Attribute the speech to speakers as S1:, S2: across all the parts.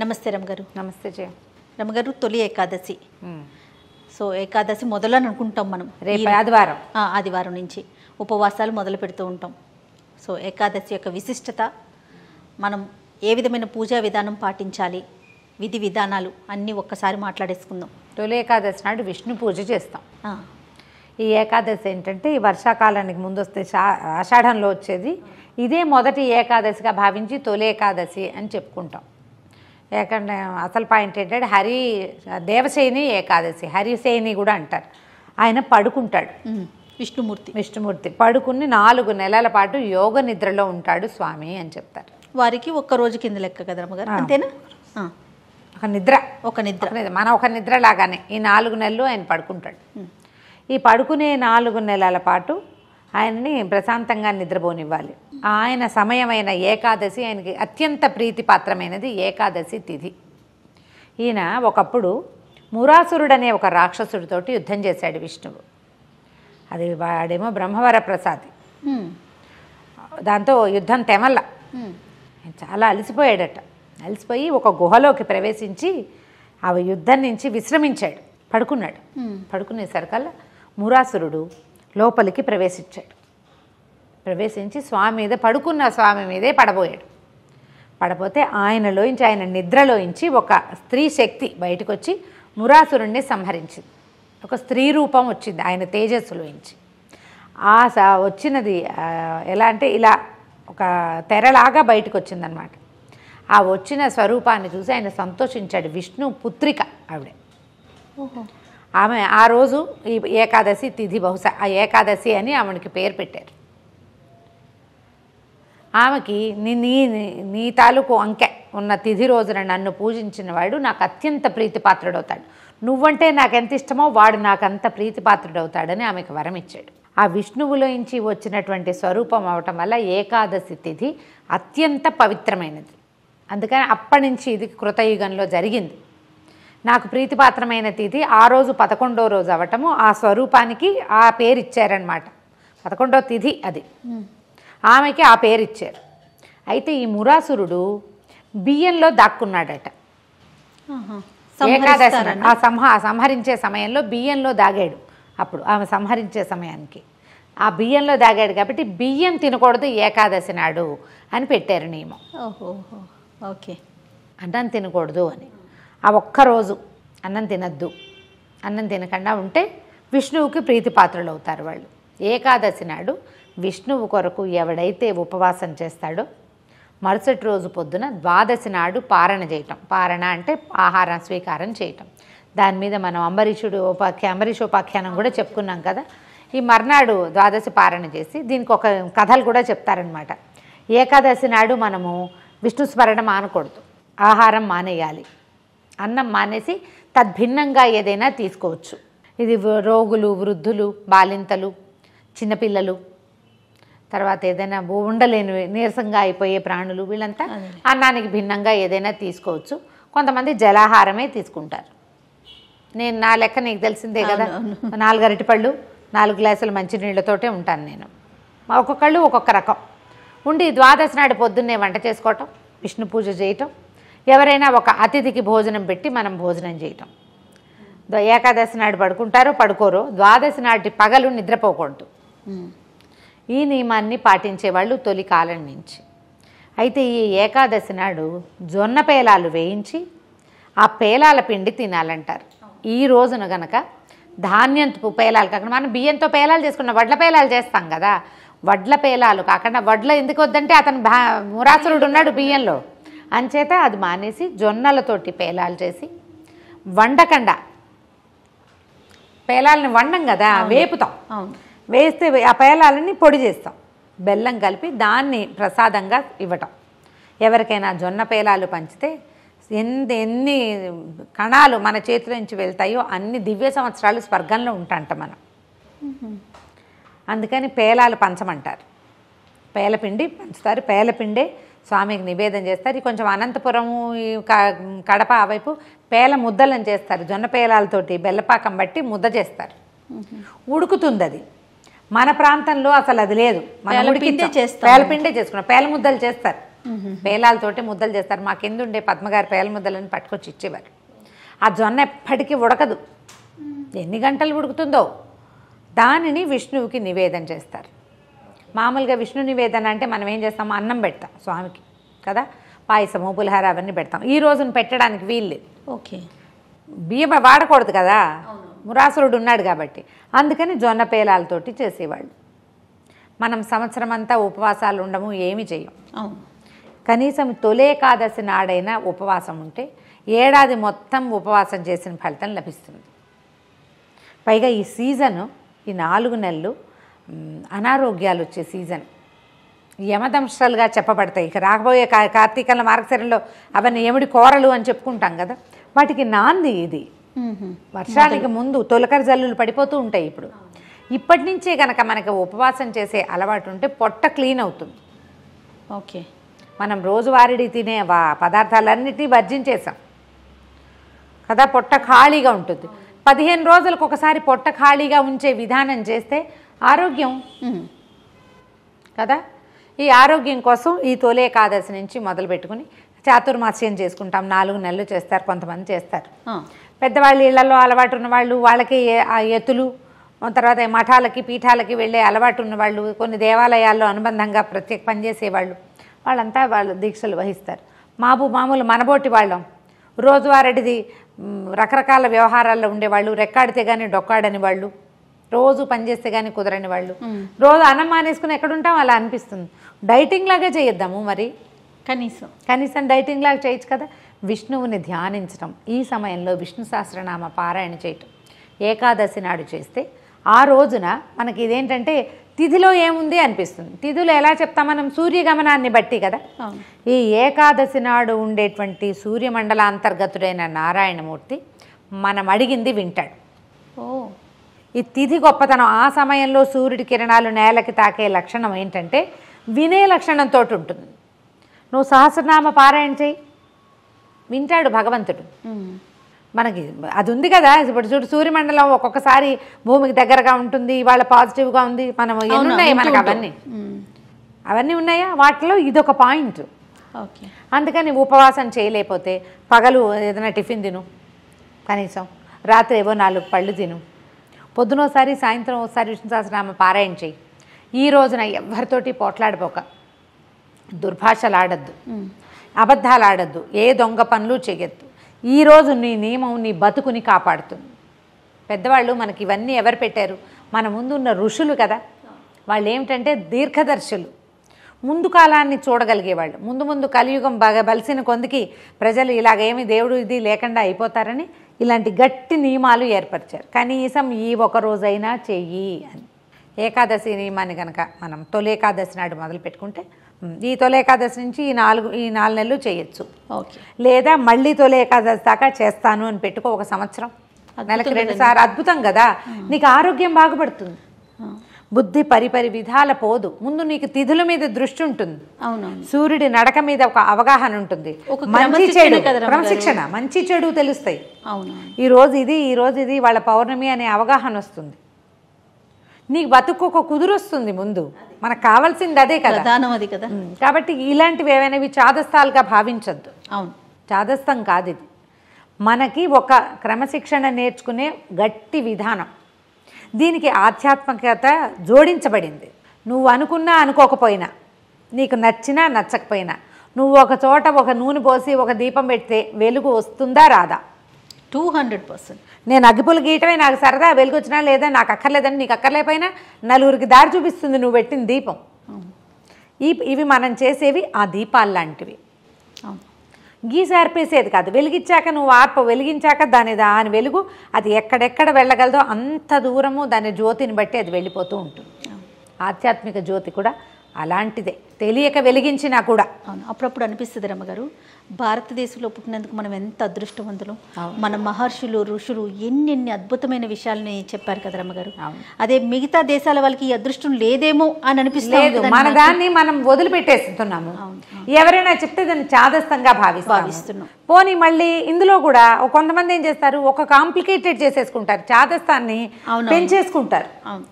S1: నమస్తే రమగారు నమస్తే జయ రమగారు తొలి ఏకాదశి సో ఏకాదశి మొదలని అనుకుంటాం మనం రేపు ఆదివారం ఆదివారం నుంచి ఉపవాసాలు మొదలు పెడుతూ ఉంటాం సో ఏకాదశి యొక్క విశిష్టత మనం ఏ విధమైన పూజా విధానం పాటించాలి విధి విధానాలు అన్నీ ఒక్కసారి మాట్లాడేసుకుందాం తొలి ఏకాదశి నాడు విష్ణు పూజ చేస్తాం ఈ ఏకాదశి ఏంటంటే ఈ వర్షాకాలానికి ముందు వస్తే ఆషాఢంలో వచ్చేది ఇదే మొదటి ఏకాదశిగా భావించి తొలి ఏకాదశి అని చెప్పుకుంటాం ఏకండ అసలు పాయింట్ ఏంటంటే హరి దేవసేని ఏకాదశి హరిసేని కూడా అంటారు ఆయన పడుకుంటాడు విష్ణుమూర్తి విష్ణుమూర్తి పడుకుని నాలుగు నెలల పాటు యోగ నిద్రలో ఉంటాడు స్వామి అని చెప్తారు వారికి ఒక్క రోజు కింద లెక్క కదమ్మగారు అంతేనా ఒక నిద్ర ఒక నిద్ర మన ఒక నిద్ర లాగానే ఈ నాలుగు నెలలు ఆయన పడుకుంటాడు ఈ పడుకునే నాలుగు నెలల పాటు ఆయనని ప్రశాంతంగా నిద్రపోనివ్వాలి ఆయన సమయమైన ఏకాదశి ఆయనకి అత్యంత ప్రీతిపాత్రమైనది ఏకాదశి తిథి ఈయన ఒకప్పుడు మురాసురుడనే ఒక రాక్షసుడితోటి యుద్ధం చేశాడు విష్ణువు అది వాడేమో బ్రహ్మవర ప్రసాద్ దాంతో యుద్ధం తెమల్ల చాలా అలసిపోయాడట అలసిపోయి ఒక గుహలోకి ప్రవేశించి ఆ యుద్ధం నుంచి విశ్రమించాడు పడుకున్నాడు పడుకునేసరికల్లా మురాసురుడు లోపలికి ప్రవేశించాడు ప్రవేశించి స్వామి మీద పడుకున్న స్వామి మీదే పడబోయాడు పడపోతే ఆయనలోంచి ఆయన నిద్రలోంచి ఒక స్త్రీ శక్తి బయటకు వచ్చి మురాసురుణ్ణి సంహరించింది ఒక స్త్రీ రూపం వచ్చింది ఆయన తేజస్సులోంచి ఆ వచ్చినది ఎలా అంటే ఇలా ఒక తెరలాగా బయటకు వచ్చిందనమాట ఆ వచ్చిన స్వరూపాన్ని చూసి ఆయన సంతోషించాడు విష్ణు పుత్రిక ఆవిడ ఆమె ఆ రోజు ఈ ఏకాదశి తిథి బహుశా ఆ ఏకాదశి అని ఆమెకి పేరు పెట్టారు ఆమెకి నీ నీ నీ తాలూకు అంకె ఉన్న తిథి రోజున నన్ను పూజించిన వాడు నాకు అత్యంత ప్రీతిపాత్రుడవుతాడు నువ్వంటే నాకు ఎంత ఇష్టమో వాడు నాకు అంత ప్రీతిపాత్రుడవుతాడని ఆమెకు వరం ఇచ్చాడు ఆ విష్ణువులోంచి వచ్చినటువంటి స్వరూపం అవటం వల్ల ఏకాదశి తిథి అత్యంత పవిత్రమైనది అందుకని అప్పటి నుంచి ఇది కృతయుగంలో జరిగింది నాకు ప్రీతిపాత్రమైన తిథి ఆ రోజు పదకొండో రోజు అవటము ఆ స్వరూపానికి ఆ పేరు ఇచ్చారనమాట పదకొండో తిథి అది ఆమెకి ఆ పేరు ఇచ్చారు అయితే ఈ మురాసురుడు బియ్యంలో దాక్కున్నాడట ఆ సంహ సంహరించే సమయంలో బియ్యంలో దాగాడు అప్పుడు ఆమె సంహరించే సమయానికి ఆ బియ్యంలో దాగాడు కాబట్టి బియ్యం తినకూడదు ఏకాదశి నాడు అని పెట్టారు నియమం ఓకే అన్నం తినకూడదు అని ఆ ఒక్కరోజు అన్నం తినద్దు అన్నం తినకుండా ఉంటే విష్ణువుకి ప్రీతిపాత్రలు అవుతారు వాళ్ళు ఏకాదశి నాడు విష్ణువు కొరకు ఎవడైతే ఉపవాసం చేస్తాడో మరుసటి రోజు పొద్దున ద్వాదశి నాడు పారణ చేయటం పారణ అంటే ఆహారం స్వీకారం చేయటం దాని మీద మనం అంబరీషుడు ఉపాఖ్య అంబరీష్ ఉపాఖ్యానం కూడా చెప్పుకున్నాం కదా ఈ మర్నాడు ద్వాదశి పారణ చేసి దీనికి ఒక కథలు కూడా చెప్తారనమాట ఏకాదశి నాడు మనము విష్ణు స్మరణ మానకూడదు ఆహారం మానేయాలి అన్నం మానేసి తద్భిన్నంగా ఏదైనా తీసుకోవచ్చు ఇది రోగులు వృద్ధులు బాలింతలు చిన్నపిల్లలు తర్వాత ఏదైనా ఉండలేని నీరసంగా అయిపోయే ప్రాణులు వీళ్ళంతా అన్నానికి భిన్నంగా ఏదైనా తీసుకోవచ్చు కొంతమంది జలాహారమే తీసుకుంటారు నేను నా లెక్క నీకు తెలిసిందే కదా నాలుగు అరటిపళ్ళు నాలుగు గ్లాసులు మంచినీళ్ళతోటే ఉంటాను నేను ఒక్కొక్కళ్ళు ఒక్కొక్క రకం ఉండి ద్వాదశి నాడు పొద్దున్నే వంట చేసుకోవటం విష్ణు పూజ చేయటం ఎవరైనా ఒక అతిథికి భోజనం పెట్టి మనం భోజనం చేయటం ఏకాదశి నాడు పడుకుంటారో పడుకోరు ద్వాదశి నాటి పగలు నిద్రపోకూడదు ఈ నియమాన్ని పాటించేవాళ్ళు తొలి కాలం నుంచి అయితే ఈ ఏకాదశి నాడు జొన్న పేలాలు వేయించి ఆ పేలాల పిండి తినాలంటారు ఈ రోజున గనక ధాన్యంతో పేలాలు కాకుండా మనం బియ్యంతో పేలాలు చేసుకున్న వడ్ల పేలాలు చేస్తాం కదా వడ్ల పేలాలు కాకుండా వడ్ల ఎందుకు వద్దంటే అతను మురాసురుడు ఉన్నాడు బియ్యంలో అంచేత అది మానేసి జొన్నలతోటి పేలాలు చేసి వండకండా పేలాలని వండం కదా వేపుతాం వేస్తే ఆ పేలాలని పొడి చేస్తాం బెల్లం కలిపి దాన్ని ప్రసాదంగా ఇవ్వటం ఎవరికైనా జొన్న పేలాలు పంచితే ఎన్ని ఎన్ని కణాలు మన చేతిలో నుంచి వెళ్తాయో అన్ని దివ్య సంవత్సరాలు స్వర్గంలో ఉంటాంట మనం అందుకని పేలాలు పంచమంటారు పేలపిండి పంచుతారు పేలపిండే స్వామికి నివేదన చేస్తారు ఇది కొంచెం అనంతపురం కడప ఆ వైపు పేల ముద్దలను చేస్తారు జొన్న పేలాలతోటి బెల్లపాకం బట్టి ముద్ద చేస్తారు ఉడుకుతుంది అది మన ప్రాంతంలో అసలు అది లేదు పేలపిండే చేస్తారు పేలపిండే పేల ముద్దలు చేస్తారు పేలాలతోటి ముద్దలు చేస్తారు మా కింద ఉండే పద్మగారు పేల ముద్దలను పట్టుకొచ్చి ఇచ్చేవారు ఆ జొన్న ఎప్పటికీ ఉడకదు ఎన్ని గంటలు ఉడుకుతుందో దానిని విష్ణువుకి నివేదన చేస్తారు మామూలుగా విష్ణు నివేదన అంటే మనం ఏం చేస్తాము అన్నం పెడతాం స్వామికి కదా పాయసము పులిహార అవన్నీ పెడతాం ఈ రోజున పెట్టడానికి వీల్లేదు ఓకే బియ్యం వాడకూడదు కదా మురాసురుడు ఉన్నాడు కాబట్టి అందుకని జొన్న పేలాలతోటి చేసేవాళ్ళు మనం సంవత్సరం అంతా ఉపవాసాలు ఉండము ఏమి చేయం కనీసం తొలేకాదశి నాడైనా ఉపవాసం ఉంటే ఏడాది మొత్తం ఉపవాసం చేసిన ఫలితం లభిస్తుంది పైగా ఈ సీజను ఈ నాలుగు నెలలు అనారోగ్యాలు వచ్చే సీజన్ యమదంశాలుగా చెప్పబడతాయి ఇక రాకపోయే కార్తీకంలో మార్గశరంలో అవన్నీ ఏమిడి కోరలు అని చెప్పుకుంటాం కదా వాటికి నాంది ఇది వర్షానికి ముందు తొలకర జల్లులు పడిపోతూ ఉంటాయి ఇప్పుడు ఇప్పటి నుంచే కనుక మనకి ఉపవాసం చేసే అలవాటు ఉంటే పొట్ట క్లీన్ అవుతుంది ఓకే మనం రోజువారీ తినే పదార్థాలన్నిటినీ వర్జించేసాం కదా పొట్ట ఖాళీగా ఉంటుంది పదిహేను రోజులకు ఒకసారి పొట్ట ఖాళీగా ఉంచే విధానం చేస్తే ఆరోగ్యం కదా ఈ ఆరోగ్యం కోసం ఈ తొలి ఏకాదశి నుంచి మొదలు పెట్టుకుని చాతుర్మాస్యం చేసుకుంటాం నాలుగు నెలలు చేస్తారు కొంతమంది చేస్తారు పెద్దవాళ్ళు ఇళ్లలో అలవాటు ఉన్నవాళ్ళు వాళ్ళు వాళ్ళకి ఆ ఎత్తులు తర్వాత మఠాలకి పీఠాలకి వెళ్ళే అలవాటు ఉన్న వాళ్ళు కొన్ని దేవాలయాల్లో అనుబంధంగా ప్రత్యేక పనిచేసేవాళ్ళు వాళ్ళంతా వాళ్ళు దీక్షలు వహిస్తారు మాబు మామూలు మనబోటి వాళ్ళం రోజువారటిది రకరకాల వ్యవహారాల్లో ఉండేవాళ్ళు రెక్కాడితే కానీ డొక్కాడని వాళ్ళు రోజు పనిచేస్తే కానీ కుదరని వాళ్ళు రోజు అన్నం మానేసుకుని ఎక్కడుంటాం అలా అనిపిస్తుంది డైటింగ్ లాగా చేయొద్దాము మరి కనీసం కనీసం డైటింగ్ లాగా చేయొచ్చు కదా విష్ణువుని ధ్యానించడం ఈ సమయంలో విష్ణు సహస్రనామ పారాయణ చేయటం ఏకాదశి నాడు చేస్తే ఆ రోజున మనకి ఇదేంటంటే తిథిలో ఏముంది అనిపిస్తుంది తిథులు ఎలా చెప్తాం మనం సూర్యగమనాన్ని బట్టి కదా ఈ ఏకాదశి నాడు ఉండేటువంటి సూర్యమండల అంతర్గతుడైన నారాయణమూర్తి మనం అడిగింది వింటాడు ఓ ఈ తిథి గొప్పతనం ఆ సమయంలో సూర్యుడి కిరణాలు నేలకి తాకే లక్షణం ఏంటంటే వినే లక్షణంతో ఉంటుంది నువ్వు సహస్రనామ పారాయణ చేయి వింటాడు భగవంతుడు మనకి అది ఉంది కదా ఇప్పుడు చూడు సూర్యమండలం ఒక్కొక్కసారి భూమికి దగ్గరగా ఉంటుంది వాళ్ళ పాజిటివ్గా ఉంది మనం ఉన్నాయి మనకు అవన్నీ అవన్నీ ఉన్నాయా వాటిలో ఇదొక పాయింట్ ఓకే అందుకని ఉపవాసం చేయలేకపోతే పగలు ఏదైనా టిఫిన్ తిను కనీసం రాత్రి ఏవో నాలుగు పళ్ళు తిను పొద్దున ఒకసారి సాయంత్రం ఒకసారి విష్ణు సహస్రనామ పారాయణ చేయి ఈ రోజున ఎవరితోటి పోట్లాడిపోక దుర్భాషలు ఆడద్దు అబద్ధాలు ఆడద్దు ఏ దొంగ పనులు చేయొద్దు ఈరోజు నీ నియమం నీ బతుకుని కాపాడుతుంది పెద్దవాళ్ళు మనకి ఇవన్నీ ఎవరు పెట్టారు మన ముందున్న ఋషులు కదా వాళ్ళు ఏమిటంటే దీర్ఘదర్శులు ముందు కాలాన్ని చూడగలిగేవాళ్ళు ముందు ముందు కలియుగం బాగా బలిసిన కొందికి ప్రజలు ఇలాగేమి దేవుడు ఇది లేకుండా అయిపోతారని ఇలాంటి గట్టి నియమాలు ఏర్పరిచారు కనీసం ఈ ఒక రోజైనా చెయ్యి అని ఏకాదశి నియమాన్ని కనుక మనం తొలి ఏకాదశి నాడు మొదలు పెట్టుకుంటే ఈ తొలి ఏకాదశి నుంచి ఈ నాలుగు ఈ నాలుగు నెలలు చేయొచ్చు లేదా మళ్ళీ తొలి ఏకాదశి దాకా చేస్తాను అని పెట్టుకో ఒక సంవత్సరం నెలకి సార్ అద్భుతం కదా నీకు ఆరోగ్యం బాగుపడుతుంది బుద్ధి పరిపరి విధాల పోదు ముందు నీకు తిథుల మీద దృష్టి ఉంటుంది అవును సూర్యుడి నడక మీద ఒక అవగాహన ఉంటుంది మంచి చెడు క్రమశిక్షణ మంచి చెడు తెలుస్తాయి అవును ఈ రోజు ఇది ఈ రోజు ఇది వాళ్ళ పౌర్ణమి అనే అవగాహన వస్తుంది నీకు బతుకు ఒక కుదురు వస్తుంది ముందు మనకు కావాల్సింది అదే కదా కదా కాబట్టి ఇలాంటివి ఏవైనా చాదస్తాలుగా భావించద్దు అవును చాదస్తం కాదు ఇది మనకి ఒక క్రమశిక్షణ నేర్చుకునే గట్టి విధానం దీనికి ఆధ్యాత్మికత జోడించబడింది నువ్వు అనుకున్నా అనుకోకపోయినా నీకు నచ్చినా నచ్చకపోయినా నువ్వు ఒక చోట ఒక నూనె పోసి ఒక దీపం పెడితే వెలుగు వస్తుందా రాదా టూ హండ్రెడ్ పర్సెంట్ నేను అగ్గిపులు గీయటమే నాకు సరదా వెలుగు వచ్చినా లేదా నాకు అక్కర్లేదని నీకు అక్కర్లేకపోయినా నలుగురికి దారి చూపిస్తుంది నువ్వు పెట్టిన దీపం ఈ ఇవి మనం చేసేవి ఆ దీపాలు లాంటివి గీసి ఆర్పేసేది కాదు వెలిగించాక నువ్వు ఆర్ప వెలిగించాక దాని దాని వెలుగు అది ఎక్కడెక్కడ వెళ్ళగలదో అంత దూరము దాని జ్యోతిని బట్టి అది వెళ్ళిపోతూ ఉంటుంది ఆధ్యాత్మిక జ్యోతి కూడా అలాంటిదే తెలియక వెలిగించినా కూడా అవును అప్పుడప్పుడు అనిపిస్తుంది రమ్మగారు భారతదేశంలో పుట్టినందుకు మనం ఎంత అదృష్టవంతులు మన మహర్షులు ఋషులు ఎన్నెన్ని అద్భుతమైన విషయాలని చెప్పారు కదా రమ్మగారు అదే మిగతా దేశాల వాళ్ళకి ఈ అదృష్టం లేదేమో అని అనిపిస్తుంది మన దాన్ని మనం వదిలిపెట్టేస్తున్నాము ఎవరైనా చెప్తే దాన్ని చాదస్తంగా భావిస్తున్నాం పోనీ మళ్ళీ ఇందులో కూడా కొంతమంది ఏం చేస్తారు ఒక కాంప్లికేటెడ్ చేసేసుకుంటారు చాదస్తాన్ని పెంచేసుకుంటారు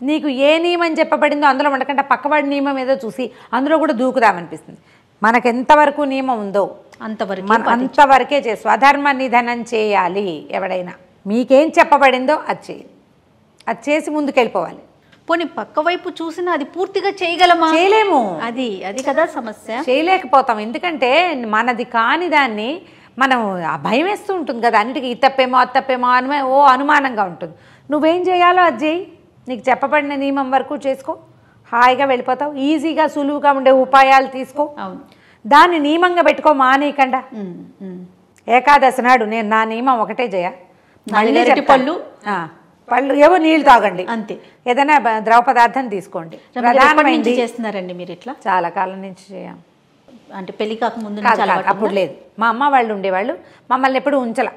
S1: నీకు ఏ నియమం చెప్పబడిందో అందులో ఉండకుండా పక్కవాడి నియమం ఏదో చూసి అందులో కూడా దూకుదామనిపిస్తుంది మనకెంతవరకు నియమం ఉందో అంతవరకు అంతవరకే చే స్వధర్మ నిధనం చేయాలి ఎవడైనా మీకేం చెప్పబడిందో అది చేయాలి అది చేసి ముందుకెళ్ళిపోవాలి పోనీ పక్క వైపు చూసినా అది పూర్తిగా చేయగలమా చేయలేము అది అది కదా సమస్య చేయలేకపోతాం ఎందుకంటే మనది కాని దాన్ని మనం భయం వేస్తూ ఉంటుంది కదా అన్నిటికీ ఇది తప్పేమో అది తప్పేమో ఓ అనుమానంగా ఉంటుంది నువ్వేం చేయాలో అది చేయి నీకు చెప్పబడిన నియమం వరకు చేసుకో హాయిగా వెళ్ళిపోతావు ఈజీగా సులువుగా ఉండే ఉపాయాలు తీసుకో దాన్ని నియమంగా పెట్టుకో మానేయకుండా ఏకాదశి నాడు నేను నా నియమం ఒకటే జయ మళ్ళీ పళ్ళు పళ్ళు ఏవో నీళ్ళు తాగండి అంతే ఏదైనా ద్రవ పదార్థం తీసుకోండి చేస్తున్నారండి మీరు ఇట్లా చాలా కాలం నుంచి చేయం అంటే పెళ్లి కాకముందు అప్పుడు లేదు మా అమ్మ వాళ్ళు ఉండేవాళ్ళు మమ్మల్ని ఎప్పుడు ఉంచలా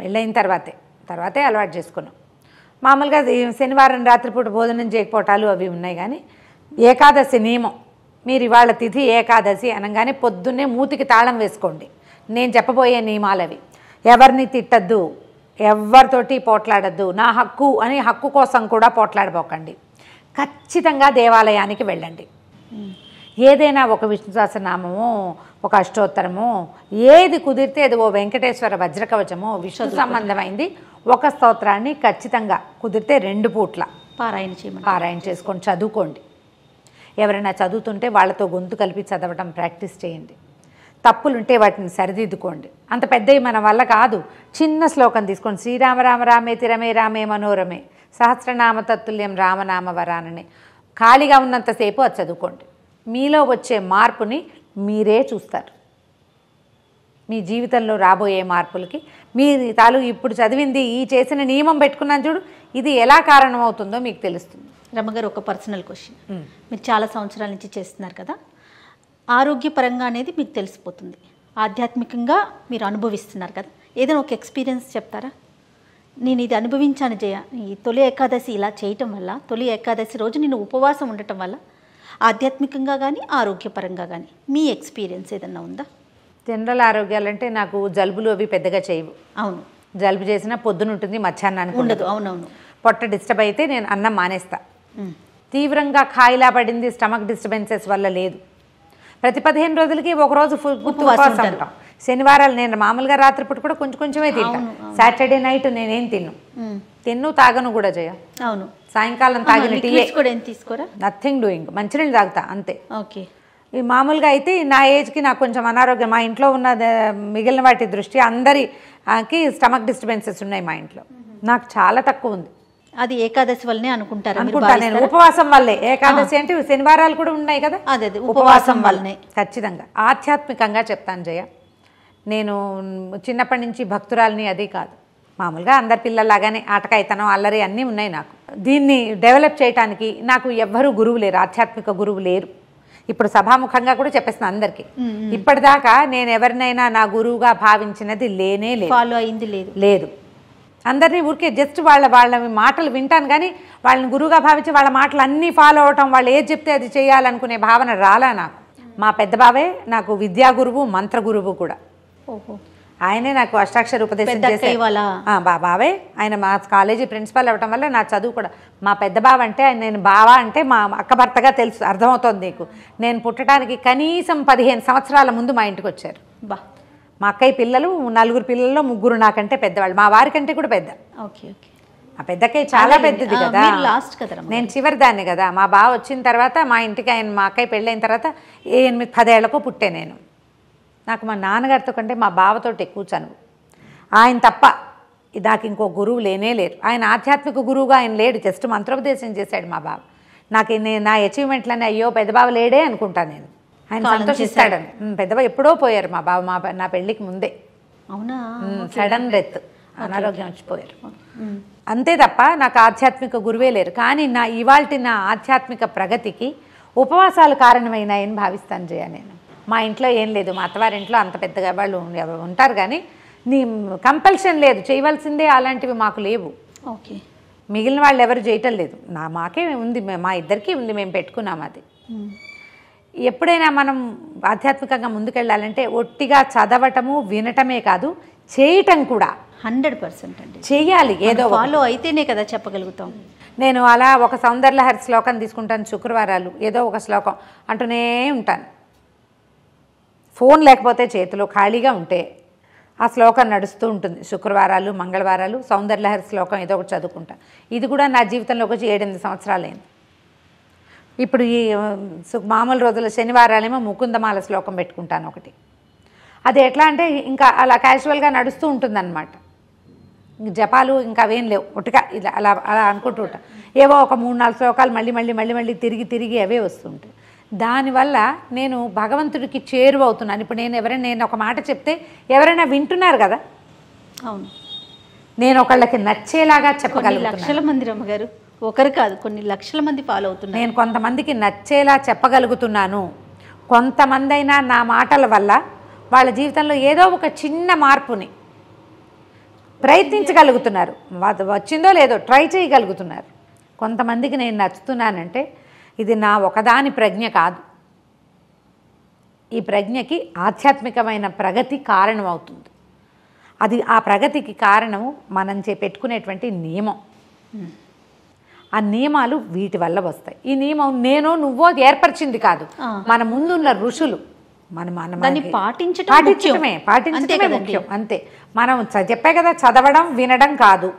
S1: పెళ్ళైన తర్వాతే తర్వాతే అలవాటు చేసుకున్నాం మామూలుగా శనివారం రాత్రిపూట భోజనం చేయకపోవటాలు అవి ఉన్నాయి కానీ ఏకాదశి నియమం మీరు ఇవాళ తిథి ఏకాదశి అనగానే పొద్దున్నే మూతికి తాళం వేసుకోండి నేను చెప్పబోయే నియమాలు అవి ఎవరిని తిట్టద్దు ఎవరితోటి పోట్లాడద్దు నా హక్కు అని హక్కు కోసం కూడా పోట్లాడబోకండి ఖచ్చితంగా దేవాలయానికి వెళ్ళండి ఏదైనా ఒక విష్ణు సహస్రనామము ఒక అష్టోత్తరము ఏది కుదిరితే అది ఓ వెంకటేశ్వర వజ్రకవచము విశ్వ సంబంధమైంది ఒక స్తోత్రాన్ని ఖచ్చితంగా కుదిరితే రెండు పూట్ల పారాయణ చేయమని పారాయణ చేసుకొని చదువుకోండి ఎవరైనా చదువుతుంటే వాళ్ళతో గొంతు కలిపి చదవటం ప్రాక్టీస్ చేయండి తప్పులుంటే వాటిని సరిదిద్దుకోండి అంత పెద్దవి మన వల్ల కాదు చిన్న శ్లోకం తీసుకోండి శ్రీరామ రామ రామే తిరమే రామే మనోరమే సహస్రనామ తత్తుల్యం రామనామ వరాననే ఖాళీగా ఉన్నంతసేపు అది చదువుకోండి మీలో వచ్చే మార్పుని మీరే చూస్తారు మీ జీవితంలో రాబోయే మార్పులకి మీ తాలూ ఇప్పుడు చదివింది ఈ చేసిన నియమం పెట్టుకున్నాను చూడు ఇది ఎలా కారణం అవుతుందో మీకు తెలుస్తుంది రమ్మగారు ఒక పర్సనల్ క్వశ్చన్ మీరు చాలా సంవత్సరాల నుంచి చేస్తున్నారు కదా ఆరోగ్యపరంగా అనేది మీకు తెలిసిపోతుంది ఆధ్యాత్మికంగా మీరు అనుభవిస్తున్నారు కదా ఏదైనా ఒక ఎక్స్పీరియన్స్ చెప్తారా నేను ఇది అనుభవించాను జయ ఈ తొలి ఏకాదశి ఇలా చేయటం వల్ల తొలి ఏకాదశి రోజు నేను ఉపవాసం ఉండటం వల్ల ఆధ్యాత్మికంగా కానీ ఆరోగ్యపరంగా కానీ మీ ఎక్స్పీరియన్స్ ఏదన్నా ఉందా జనరల్ ఆరోగ్యాలంటే నాకు జలుబులు అవి పెద్దగా చేయవు అవును జలుబు చేసినా పొద్దున ఉంటుంది మధ్యాహ్నానికి ఉండదు అవునవును పొట్ట డిస్టర్బ్ అయితే నేను అన్నం మానేస్తా తీవ్రంగా ఖాయిలా పడింది స్టమక్ డిస్టర్బెన్సెస్ వల్ల లేదు ప్రతి పదిహేను రోజులకి ఒకరోజు ఫుల్ గుర్తు ఉంటాం శనివారాలు నేను మామూలుగా రాత్రిపూట కూడా కొంచెం కొంచెమే తింటాను సాటర్డే నైట్ నేనేం తిన్నాను తిన్ను తాగను కూడా జయ అవును సాయంకాలం తాగిన కూడా ఏం తీసుకోరా నథింగ్ డూయింగ్ మంచినీళ్ళు తాగుతా అంతే ఓకే ఈ మామూలుగా అయితే నా ఏజ్కి నాకు కొంచెం అనారోగ్యం మా ఇంట్లో ఉన్న మిగిలిన వాటి దృష్టి అందరికి స్టమక్ డిస్టర్బెన్సెస్ ఉన్నాయి మా ఇంట్లో నాకు చాలా తక్కువ ఉంది అది ఏకాదశి వల్లనే అనుకుంటారు అనుకుంటాను నేను ఉపవాసం వల్లే ఏకాదశి అంటే శనివారాలు కూడా ఉన్నాయి కదా అదే ఉపవాసం వల్లనే ఖచ్చితంగా ఆధ్యాత్మికంగా చెప్తాను జయ నేను చిన్నప్పటి నుంచి భక్తురాలని అదే కాదు మామూలుగా అందరి పిల్లల్లాగానే ఆటకాయతనం అల్లరి అన్నీ ఉన్నాయి నాకు దీన్ని డెవలప్ చేయడానికి నాకు ఎవ్వరూ గురువు లేరు ఆధ్యాత్మిక గురువు లేరు ఇప్పుడు సభాముఖంగా కూడా చెప్పేస్తున్నా అందరికి ఇప్పటిదాకా నేను ఎవరినైనా నా గురువుగా భావించినది లేనే లేదు ఫాలో అయింది లేదు లేదు అందరినీ ఊరికే జస్ట్ వాళ్ళ వాళ్ళ మాటలు వింటాను కానీ వాళ్ళని గురువుగా భావించి వాళ్ళ మాటలు అన్నీ ఫాలో అవటం వాళ్ళు ఏది చెప్తే అది చేయాలనుకునే భావన రాలా నాకు మా పెద్ద బావే నాకు విద్యా గురువు మంత్ర గురువు కూడా ఓహో ఆయనే నాకు అష్టాక్షర ఉపదేశం చేసే బాబావే ఆయన మా కాలేజీ ప్రిన్సిపాల్ అవ్వటం వల్ల నా చదువు కూడా మా పెద్ద బావ అంటే ఆయన నేను బావ అంటే మా అక్క భర్తగా తెలుసు అర్థమవుతోంది నీకు నేను పుట్టడానికి కనీసం పదిహేను సంవత్సరాల ముందు మా ఇంటికి వచ్చారు బా మా అక్కయ్య పిల్లలు నలుగురు పిల్లల్లో ముగ్గురు నాకంటే పెద్దవాళ్ళు మా వారికంటే కూడా పెద్ద ఓకే ఓకే ఆ పెద్దకై చాలా పెద్దది కదా లాస్ట్ కదా నేను చివరి దాన్ని కదా మా బావ వచ్చిన తర్వాత మా ఇంటికి ఆయన మా అక్కయ్య పెళ్ళైన తర్వాత ఎనిమిది పదేళ్లకో పుట్టే నేను నాకు మా నాన్నగారితో కంటే మా బావతో ఎక్కువ చనువు ఆయన తప్ప నాకు ఇంకో గురువు లేనే లేరు ఆయన ఆధ్యాత్మిక గురువుగా ఆయన లేడు జస్ట్ మంత్రోపదేశం చేశాడు మా బావ నాకు నా అచీవ్మెంట్లని అయ్యో పెద్ద బావ లేడే అనుకుంటాను నేను ఆయన సంతోషిస్తాడని పెద్దబావ ఎప్పుడో పోయారు మా బావ మా నా పెళ్ళికి ముందే అవునా సడన్ డెత్ అనారోగ్యం వచ్చిపోయారు అంతే తప్ప నాకు ఆధ్యాత్మిక గురువే లేరు కానీ నా ఇవాళ నా ఆధ్యాత్మిక ప్రగతికి ఉపవాసాలు కారణమైనాయని భావిస్తాను జయ నేను మా ఇంట్లో ఏం లేదు మా అత్తవారింట్లో అంత పెద్దగా వాళ్ళు ఉంటారు కానీ నీ కంపల్షన్ లేదు చేయవలసిందే అలాంటివి మాకు లేవు ఓకే మిగిలిన వాళ్ళు ఎవరు చేయటం లేదు నా మాకే ఉంది మా ఇద్దరికీ ఉంది మేము పెట్టుకున్నాం అది ఎప్పుడైనా మనం ఆధ్యాత్మికంగా ముందుకెళ్ళాలంటే ఒట్టిగా చదవటము వినటమే కాదు చేయటం కూడా హండ్రెడ్ పర్సెంట్ అండి చేయాలి ఏదో ఫాలో అయితేనే కదా చెప్పగలుగుతాం నేను అలా ఒక సౌందర్యహరి శ్లోకం తీసుకుంటాను శుక్రవారాలు ఏదో ఒక శ్లోకం అంటూనే ఉంటాను ఫోన్ లేకపోతే చేతిలో ఖాళీగా ఉంటే ఆ శ్లోకం నడుస్తూ ఉంటుంది శుక్రవారాలు మంగళవారాలు సౌందర్యలహరి శ్లోకం ఏదో ఒకటి చదువుకుంటా ఇది కూడా నా జీవితంలోకి వచ్చి ఏడెనిమిది సంవత్సరాలైంది ఇప్పుడు ఈ మామూలు రోజుల శనివారాలేమో ముకుందమాల శ్లోకం పెట్టుకుంటాను ఒకటి అది ఎట్లా అంటే ఇంకా అలా క్యాజువల్గా నడుస్తూ ఉంటుందన్నమాట జపాలు ఇంకా అవేం లేవు ఒట్టుగా ఇలా అలా అలా అనుకుంటూ ఉంటాను ఏవో ఒక మూడు నాలుగు శ్లోకాలు మళ్ళీ మళ్ళీ మళ్ళీ మళ్ళీ తిరిగి తిరిగి అవే వస్తుంటాయి దానివల్ల నేను భగవంతుడికి చేరువవుతున్నాను ఇప్పుడు నేను ఎవరైనా నేను ఒక మాట చెప్తే ఎవరైనా వింటున్నారు కదా అవును నేను ఒకళ్ళకి నచ్చేలాగా చెప్పగలను లక్షల మంది రమ్మగారు ఒకరు కాదు కొన్ని లక్షల మంది ఫాలో అవుతున్నారు నేను కొంతమందికి నచ్చేలా చెప్పగలుగుతున్నాను కొంతమంది అయినా నా మాటల వల్ల వాళ్ళ జీవితంలో ఏదో ఒక చిన్న మార్పుని ప్రయత్నించగలుగుతున్నారు వచ్చిందో లేదో ట్రై చేయగలుగుతున్నారు కొంతమందికి నేను నచ్చుతున్నానంటే ఇది నా ఒకదాని ప్రజ్ఞ కాదు ఈ ప్రజ్ఞకి ఆధ్యాత్మికమైన ప్రగతి కారణమవుతుంది అది ఆ ప్రగతికి కారణము మనం చే పెట్టుకునేటువంటి నియమం ఆ నియమాలు వీటి వల్ల వస్తాయి ఈ నియమం నేను నువ్వో ఏర్పరిచింది కాదు మన ముందున్న ఋషులు మన మన పాటించడమే పాటించడమే ముఖ్యం అంతే మనం చెప్పే కదా చదవడం వినడం కాదు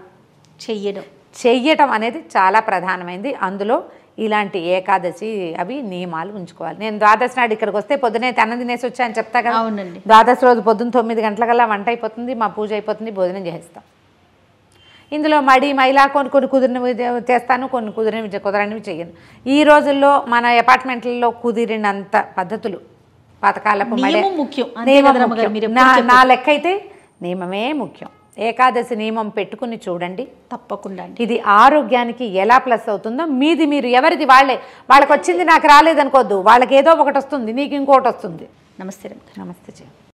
S1: చెయ్యడం చెయ్యటం అనేది చాలా ప్రధానమైంది అందులో ఇలాంటి ఏకాదశి అవి నియమాలు ఉంచుకోవాలి నేను ద్వాదశి నాడు ఇక్కడికి వస్తే పొద్దునే తన తినేసి వచ్చా అని చెప్తా కదా అవునండి ద్వాదశి రోజు పొద్దున్న తొమ్మిది గంటలకల్లా వంట అయిపోతుంది మా పూజ అయిపోతుంది భోజనం చేస్తాం ఇందులో మడి మైలా కొన్ని కొన్ని కుదిరినవి చేస్తాను కొన్ని కుదిరినవి కుదరనివి చేయను ఈ రోజుల్లో మన అపార్ట్మెంట్లలో కుదిరినంత పద్ధతులు పాతకాలపు ముఖ్యం నా లెక్క అయితే నియమమే ముఖ్యం ఏకాదశి నియమం పెట్టుకుని చూడండి తప్పకుండా ఇది ఆరోగ్యానికి ఎలా ప్లస్ అవుతుందో మీది మీరు ఎవరిది వాళ్ళే వాళ్ళకి వచ్చింది నాకు రాలేదనుకోద్దు వాళ్ళకి ఏదో ఒకటి వస్తుంది నీకు ఇంకోటి వస్తుంది నమస్తే నమస్తే జయ